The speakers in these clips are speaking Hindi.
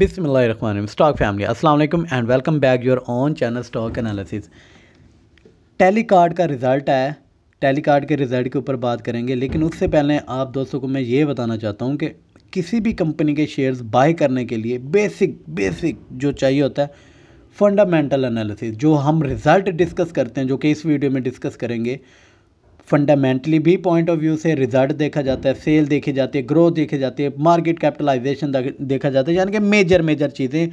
बिसमीम स्टॉक फैमिली अस्सलाम वालेकुम and welcome back your on channel stock analysis Telecard का रिज़ल्ट आया टेली कार्ड के रिज़ल्ट के ऊपर बात करेंगे लेकिन उससे पहले आप दोस्तों को मैं ये बताना चाहता हूँ कि किसी भी कंपनी के शेयर्स बाय करने के लिए बेसिक बेसिक जो चाहिए होता है फंडामेंटल एनालिसिस जो हम रिज़ल्ट डिस्कस करते हैं जो कि इस वीडियो में डिस्कस करेंगे फंडामेंटली भी पॉइंट ऑफ व्यू से रिजल्ट देखा जाता है सेल देखी जाती है ग्रोथ देखी जाती है मार्केट कैपिटलाइजेशन देखा जाता है यानी कि मेजर मेजर चीज़ें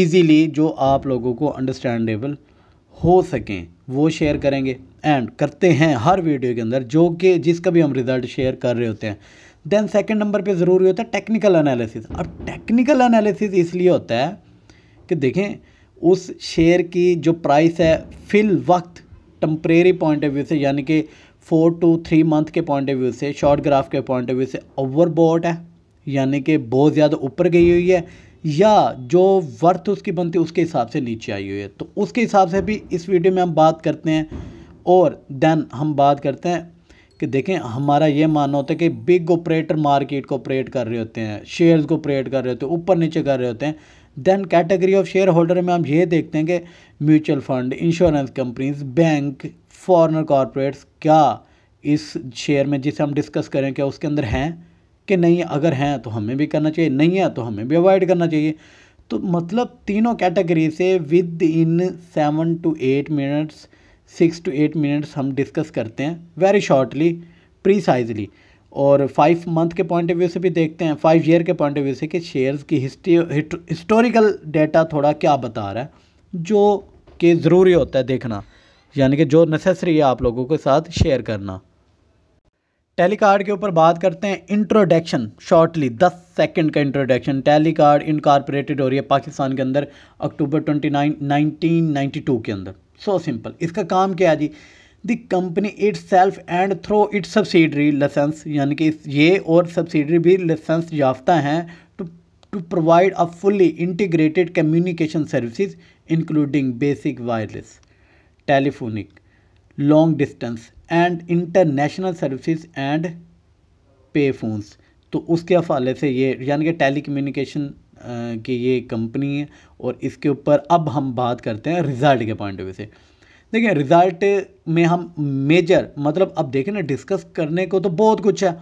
ईजीली जो आप लोगों को अंडरस्टैंडेबल हो सकें वो शेयर करेंगे एंड करते हैं हर वीडियो के अंदर जो कि जिसका भी हम रिज़ल्ट शेयर कर रहे होते हैं देन सेकंड नंबर पे ज़रूरी होता है टेक्निकल एनालिसिस अब टेक्निकल एनालिसिस इसलिए होता है कि देखें उस शेयर की जो प्राइस है फिल वक्त टम्परेरी पॉइंट ऑफ व्यू से यानी कि फोर टू थ्री मंथ के पॉइंट ऑफ व्यू से शॉर्ट ग्राफ के पॉइंट ऑफ व्यू से ओवरबॉट है यानी कि बहुत ज़्यादा ऊपर गई हुई है या जो वर्थ उसकी बनती है उसके हिसाब से नीचे आई हुई है तो उसके हिसाब से भी इस वीडियो में हम बात करते हैं और देन हम बात करते हैं कि देखें हमारा ये मानना होता है कि बिग ऑपरेटर मार्केट को ऑपरेट कर रहे होते हैं शेयर्स को ऑपरेट कर रहे होते हैं ऊपर नीचे कर रहे होते हैं then category of share holder में हम ये देखते हैं कि mutual fund insurance companies bank foreigner corporates क्या इस शेयर में जिसे हम डिस्कस करें क्या उसके अंदर हैं कि नहीं अगर हैं तो हमें भी करना चाहिए नहीं है तो हमें भी अवॉइड करना चाहिए तो मतलब तीनों कैटेगरी से within seven to eight minutes six to eight minutes हम डिस्कस करते हैं वेरी शॉर्टली प्रीसाइजली और फाइव मंथ के पॉइंट ऑफ व्यू से भी देखते हैं फाइव ईयर के पॉइंट ऑफ व्यू से कि शेयर्स की हिस्ट्री हिस्टोरिकल डेटा थोड़ा क्या बता रहा है जो कि ज़रूरी होता है देखना यानी कि जो नेसेसरी है आप लोगों के साथ शेयर करना टेली कार्ड के ऊपर बात करते हैं इंट्रोडक्शन शॉर्टली 10 सेकंड का इंट्रोडक्शन टेली कार्ड इनकारपोरेटेड हो रही है पाकिस्तान के अंदर अक्टूबर 29 1992 के अंदर सो so सिंपल इसका काम क्या है जी the company itself and through it subsidiary licence यानी कि ये और सब्सिडरी भी लाइसेंस याफ्ता हैं to to provide a fully integrated communication services including basic wireless, telephonic, long distance and international services and pay phones तो उसके हवाले से ये यानी कि टेली कम्युनिकेशन की ये कंपनी है और इसके ऊपर अब हम बात करते हैं रिज़ल्ट के पॉइंट ऑफ व्यू से देखिए रिज़ल्ट में हम मेजर मतलब अब देखें ना डिस्कस करने को तो बहुत कुछ है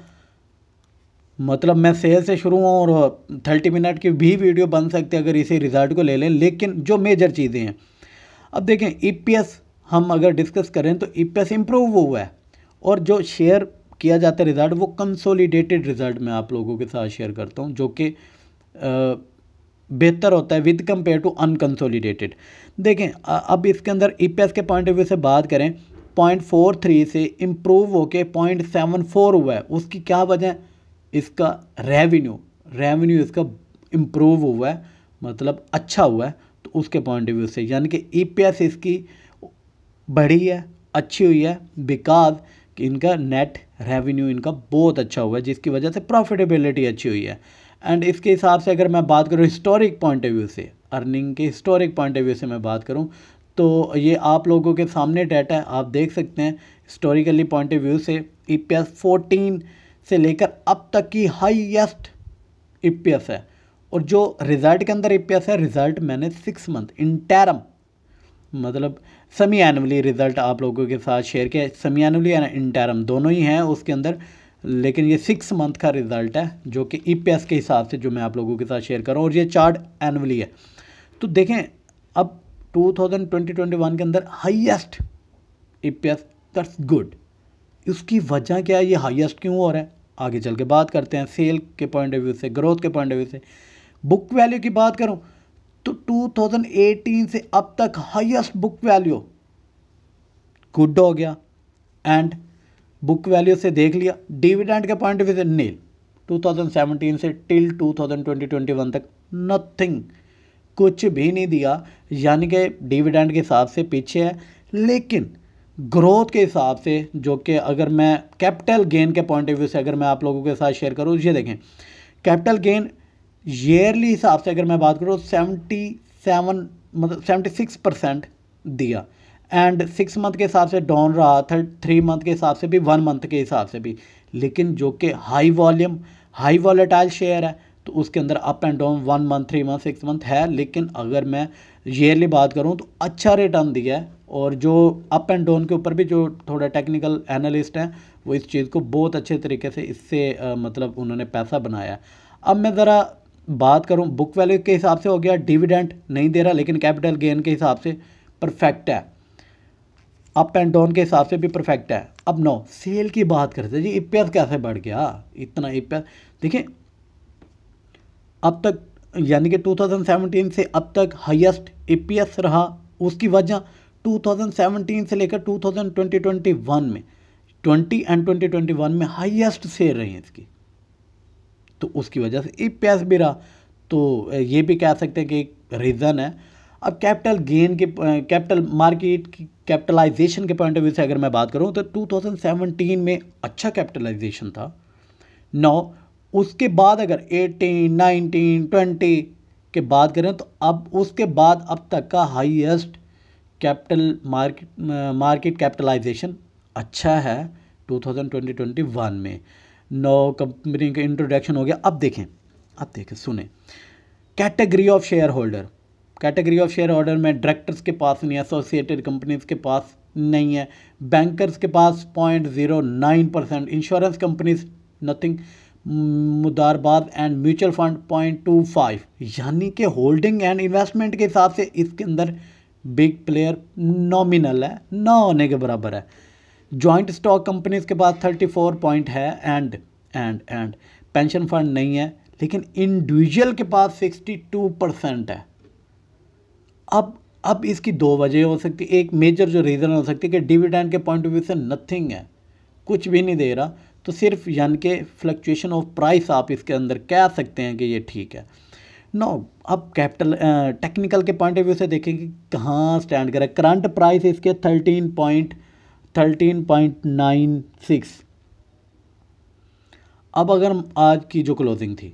मतलब मैं सेल से शुरू हूँ और थर्टी मिनट की भी वीडियो बन सकती है अगर इसी रिज़ल्ट को ले लें लेकिन जो मेजर चीज़ें हैं अब देखें ई e हम अगर डिस्कस करें तो ई पी इम्प्रूव हुआ है और जो शेयर किया जाता है रिज़ल्ट वो कंसोलिडेटेड रिज़ल्ट मैं आप लोगों के साथ शेयर करता हूँ जो कि बेहतर होता है विद कम्पेयर टू अनकंसोलिडेटेड देखें अब इसके अंदर ई e के पॉइंट ऑफ व्यू से बात करें पॉइंट फोर थ्री से इम्प्रूव होके पॉइंट सेवन फोर हुआ है उसकी क्या वजह है इसका रेवेन्यू रेवेन्यू इसका इम्प्रूव हुआ है मतलब अच्छा हुआ है तो उसके पॉइंट ऑफ व्यू से यानी कि ईपीएस e इसकी बढ़ी है अच्छी हुई है बिकॉज इनका नेट रेवेन्यू इनका बहुत अच्छा हुआ है जिसकी वजह से प्रॉफिटेबिलिटी अच्छी हुई है एंड इसके हिसाब से अगर मैं बात करूँ हिस्टोरिक पॉइंट ऑफ व्यू से अर्निंग के हिस्टोरिक पॉइंट ऑफ व्यू से मैं बात करूँ तो ये आप लोगों के सामने डाटा है आप देख सकते हैं हिस्टोरिकली पॉइंट ऑफ व्यू से ई पी एस फोर्टीन से लेकर अब तक की हाईएस्ट ईपीएस e है और जो रिज़ल्ट के अंदर ईपीएस e है रिज़ल्ट मैंने सिक्स मंथ इंटरम मतलब सेमी एनुअली रिज़ल्ट आप लोगों के साथ शेयर किया सेमी एनुअली एंड इंटरम दोनों ही हैं उसके अंदर लेकिन ये सिक्स मंथ का रिज़ल्ट है जो कि ई e के हिसाब से जो मैं आप लोगों के साथ शेयर कर रहा हूँ और ये चार्ट एनुअली है तो देखें अब ट्वेंटी वन के अंदर highest E P that's good इसकी वजह क्या है ये हाईएस्ट क्यों हो रहा है आगे चल के बात करते हैं सेल के पॉइंट ऑफ व्यू से ग्रोथ के पॉइंट ऑफ व्यू से बुक वैल्यू की बात करूँ तो 2018 से अब तक हाईएस्ट बुक वैल्यू गुड हो गया एंड बुक वैल्यू से देख लिया डिविडेंड के पॉइंट ऑफ व्यू से नील 2017 से टिल 2020-21 तक नथिंग कुछ भी नहीं दिया यानी कि डिविडेंड के हिसाब से पीछे है लेकिन ग्रोथ के हिसाब से जो कि अगर मैं कैपिटल गेन के पॉइंट ऑफ व्यू से अगर मैं आप लोगों के साथ शेयर करूँ ये देखें कैपिटल गेन ईयरली हिसाब से अगर मैं बात करूँ सेवेंटी सेवन मतलब सेवेंटी सिक्स परसेंट दिया एंड सिक्स मंथ के हिसाब से डाउन रहा थर्ड थ्री मंथ के हिसाब से भी वन मंथ के हिसाब से भी लेकिन जो कि high volume high volatile share है तो उसके अंदर up and down one month three month six month है लेकिन अगर मैं ईयरली बात करूँ तो अच्छा रिटर्न दिया है और जो अप एंड डाउन के ऊपर भी जो थोड़ा टेक्निकल एनालिस्ट हैं वो इस चीज़ को बहुत अच्छे तरीके से इससे आ, मतलब उन्होंने पैसा बनाया अब मैं ज़रा बात करूँ बुक वैल्यू के हिसाब से हो गया डिविडेंट नहीं दे रहा लेकिन कैपिटल गेन के हिसाब से परफेक्ट है अप एंड डाउन के हिसाब से भी परफेक्ट है अब नो सेल की बात करते जी ई e कैसे बढ़ गया इतना ई e देखिए अब तक यानी कि 2017 से अब तक हाईएस्ट ई e रहा उसकी वजह 2017 से लेकर 2021 में 20 एंड 2021 में हाईएस्ट शेयर रही इसकी तो उसकी वजह से ई भी रहा तो ये भी कह सकते हैं कि एक रीज़न है अब कैपिटल गेन के कैपिटल मार्केट की कैपिटलाइजेशन के पॉइंट ऑफ व्यू से अगर मैं बात करूं तो 2017 में अच्छा कैपिटलाइजेशन था नौ उसके बाद अगर 18, 19, 20 के बात करें तो अब उसके बाद अब तक का highest capital market market capitalisation अच्छा है 2020-21 में नौ कंपनी का इंट्रोडक्शन हो गया अब देखें अब देखें सुने category of share holder category of share holder में डायरेक्टर्स के पास नहीं एसोसिएटेड कंपनीज के पास नहीं है बैंकर्स के पास point zero nine percent insurance companies nothing मुदारबाद and mutual fund point two five यानी कि होल्डिंग एंड इन्वेस्टमेंट के हिसाब से इसके अंदर बिग प्लेयर नॉमिनल है ना होने के बराबर है जॉइंट स्टॉक कंपनीज के पास 34 पॉइंट है and and and pension fund नहीं है लेकिन इंडिविजुअल के पास 62 परसेंट है अब अब इसकी दो वजह हो सकती है एक मेजर जो रीज़न हो सकती है कि डिविडेंड के पॉइंट ऑफ व्यू से नथिंग है कुछ भी नहीं दे रहा तो सिर्फ यानि कि फ्लक्चुएशन ऑफ प्राइस आप इसके अंदर कह सकते हैं कि ये ठीक है नो अब कैपिटल टेक्निकल uh, के पॉइंट ऑफ व्यू से देखें कि कहाँ स्टैंड करें करंट प्राइस इसके thirteen point thirteen point nine six अब अगर हम आज की जो क्लोजिंग थी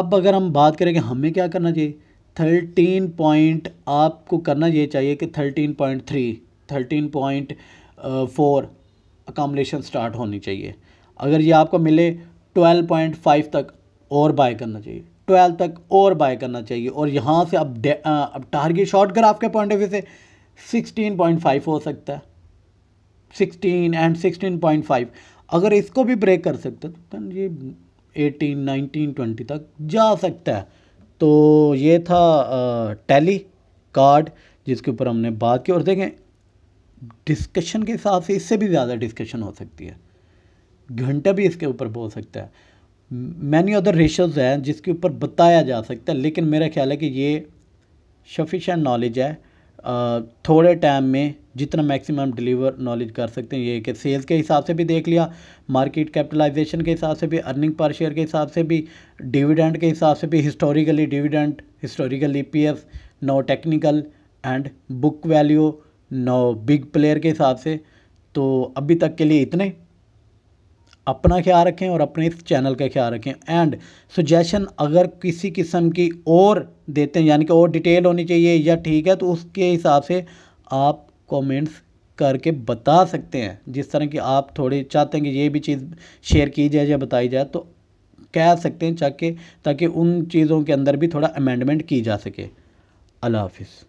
अब अगर हम बात करें कि हमें क्या करना चाहिए थर्टीन पॉइंट आपको करना ये चाहिए कि thirteen point three thirteen point four accumulation start होनी चाहिए अगर ये आपको मिले ट्वेल्व पॉइंट फाइव तक और बाय करना चाहिए ट्वेल्व तक और बाय करना चाहिए और यहाँ से अब अब टारगेट शॉर्ट कर आपके पॉइंट ऑफ व्यू से सिक्सटीन पॉइंट फाइव हो सकता है sixteen and sixteen point five अगर इसको भी ब्रेक कर सकते तो ये एटीन नाइनटीन ट्वेंटी तक जा सकता है तो ये था टैली कार्ड जिसके ऊपर हमने बात की और देखें डिस्कशन के हिसाब से इससे भी ज़्यादा डिस्कशन हो सकती है घंटा भी इसके ऊपर हो सकता है मैनी अदर रेशोज़ हैं जिसके ऊपर बताया जा सकता है लेकिन मेरा ख्याल है कि ये सफिशेंट नॉलेज है थोड़े टाइम में जितना मैक्सिमम डिलीवर नॉलेज कर सकते हैं ये कि सेल्स के हिसाब से भी देख लिया मार्केट कैपिटलाइजेशन के हिसाब से भी अर्निंग पर शेयर के हिसाब से भी डिविडेंड के हिसाब से भी historically dividend P F no technical and book value no big player के हिसाब से तो अभी तक के लिए इतने अपना ख्याल रखें और अपने इस चैनल का ख्याल रखें एंड सुजेशन अगर किसी किस्म की और देते हैं यानी कि और डिटेल होनी चाहिए या ठीक है तो उसके हिसाब से आप कमेंट्स करके बता सकते हैं जिस तरह की आप थोड़े चाहते हैं कि ये भी चीज़ शेयर की जाए या बताई जाए तो कह सकते हैं चाहे ताकि उन चीज़ों के अंदर भी थोड़ा अमेंडमेंट की जा सके अल्लाह हाफिज़